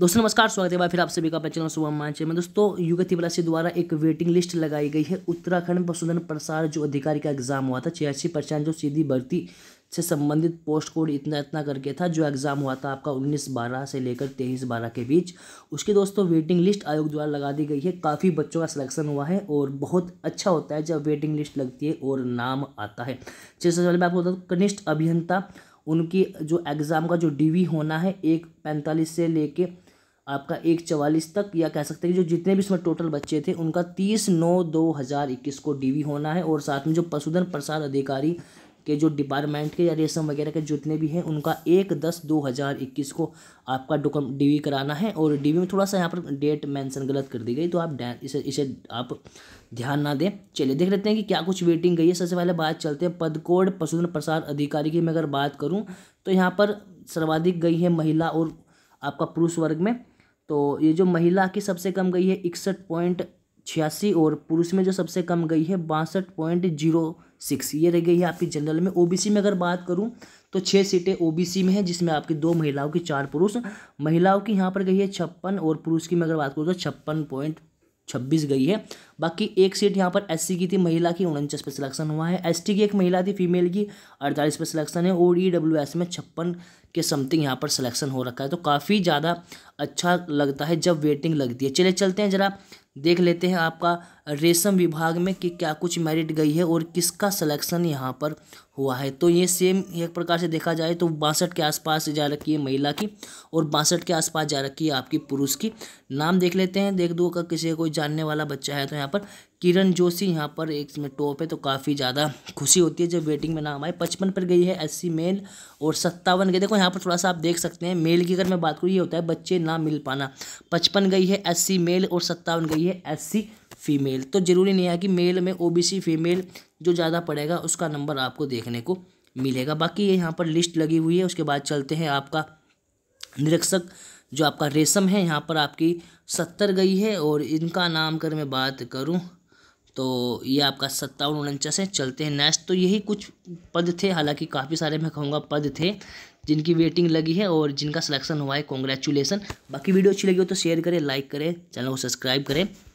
दोस्तों नमस्कार स्वागत है फिर आप सभी का चैनल शुभम मांचे में दोस्तों युगति प्लस द्वारा एक वेटिंग लिस्ट लगाई गई है उत्तराखंड पशुधन प्रसार जो अधिकारी का एग्जाम हुआ था छियासी परसेंट जो सीधी भर्ती से संबंधित पोस्ट कोड इतना इतना करके था जो एग्ज़ाम हुआ था आपका उन्नीस बारह से लेकर तेईस बारह के बीच उसकी दोस्तों वेटिंग लिस्ट आयोग द्वारा लगा दी गई है काफ़ी बच्चों का सिलेक्शन हुआ है और बहुत अच्छा होता है जब वेटिंग लिस्ट लगती है और नाम आता है जैसे पहले मैं आपको बता दूँ कनिष्ठ अभियंता उनकी जो एग्ज़ाम का जो डीवी होना है एक पैंतालीस से लेके आपका एक चवालीस तक या कह सकते हैं जो जितने भी इसमें टोटल बच्चे थे उनका तीस नौ दो हज़ार इक्कीस को डीवी होना है और साथ में जो पशुधन प्रसार अधिकारी के जो डिपार्टमेंट के या रेशम वगैरह के जितने भी हैं उनका एक दस दो हज़ार इक्कीस को आपका डी डीवी कराना है और डीवी में थोड़ा सा यहाँ पर डेट मेंशन गलत कर दी गई तो आप इसे इसे आप ध्यान ना दें चलिए देख लेते हैं कि क्या कुछ वेटिंग गई है सबसे पहले बात चलते हैं पद कोड पशुधन प्रसार अधिकारी की मैं अगर बात करूँ तो यहाँ पर सर्वाधिक गई है महिला और आपका पुरुष वर्ग में तो ये जो महिला की सबसे कम गई है इकसठ पॉइंट छियासी और पुरुष में जो सबसे कम गई है बासठ पॉइंट जीरो सिक्स ये रह गई है आपकी जनरल में ओबीसी में अगर बात करूं तो छः सीटें ओबीसी में है जिसमें आपकी दो महिलाओं की चार पुरुष महिलाओं की यहाँ पर गई है छप्पन और पुरुष की मैं अगर बात करूँ तो छप्पन पॉइंट छब्बीस गई है बाकी एक सीट यहाँ पर एससी की थी महिला की उनचास पर सिलेक्शन हुआ है एसटी की एक महिला थी फीमेल की अड़तालीस पर सिलेक्शन है और ईडब्ल्यूएस में छप्पन के समथिंग यहाँ पर सिलेक्शन हो रखा है तो काफ़ी ज़्यादा अच्छा लगता है जब वेटिंग लगती है चले चलते हैं ज़रा देख लेते हैं आपका रेशम विभाग में कि क्या कुछ मेरिट गई है और किसका सिलेक्शन यहाँ पर हुआ है तो ये सेम एक प्रकार से देखा जाए तो बासठ के आसपास जा रखी है महिला की और बासठ के आसपास जा रखी है आपकी पुरुष की नाम देख लेते हैं देख दो अगर किसी कोई जानने वाला बच्चा है तो यहाँ पर किरण जोशी यहाँ पर एक इसमें टॉप है तो काफ़ी ज़्यादा खुशी होती है जब वेटिंग में नाम आए पचपन पर गई है एस मेल और सत्तावन गई देखो यहाँ पर थोड़ा सा आप देख सकते हैं मेल की अगर मैं बात करूँ ये होता है बच्चे ना मिल पाना पचपन गई है एस मेल और सत्तावन गई है एस फीमेल तो ज़रूरी नहीं है कि मेल में ओ फीमेल जो ज़्यादा पड़ेगा उसका नंबर आपको देखने को मिलेगा बाकी ये यहाँ पर लिस्ट लगी हुई है उसके बाद चलते हैं आपका निरीक्षक जो आपका रेशम है यहाँ पर आपकी सत्तर गई है और इनका नाम कर मैं बात करूँ तो ये आपका सत्तावन उनचास है चलते हैं नेक्स्ट तो यही कुछ पद थे हालांकि काफ़ी सारे मैं कहूँगा पद थे जिनकी वेटिंग लगी है और जिनका सिलेक्शन हुआ है कॉन्ग्रेचुलेसन बाकी वीडियो अच्छी लगी हो तो शेयर करें लाइक करें चैनल को सब्सक्राइब करें